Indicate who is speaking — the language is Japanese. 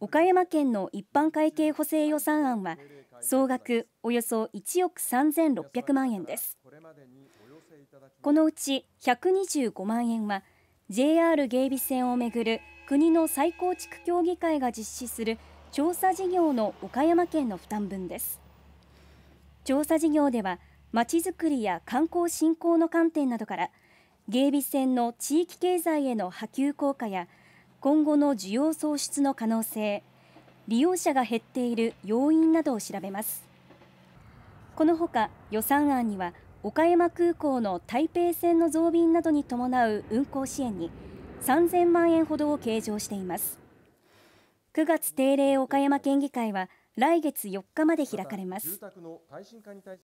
Speaker 1: 岡山県の一般会計補正予算案は総額およそ1億3600万円ですこのうち125万円は JR 芸備線をめぐる国の再構築協議会が実施する調査事業の岡山県の負担分です調査事業ではまちづくりや観光振興の観点などから芸備線の地域経済への波及効果や今後の需要創出の可能性、利用者が減っている要因などを調べます。このほか予算案には岡山空港の台北線の増便などに伴う運航支援に3000万円ほどを計上しています9月定例岡山県議会は来月4日まで開かれます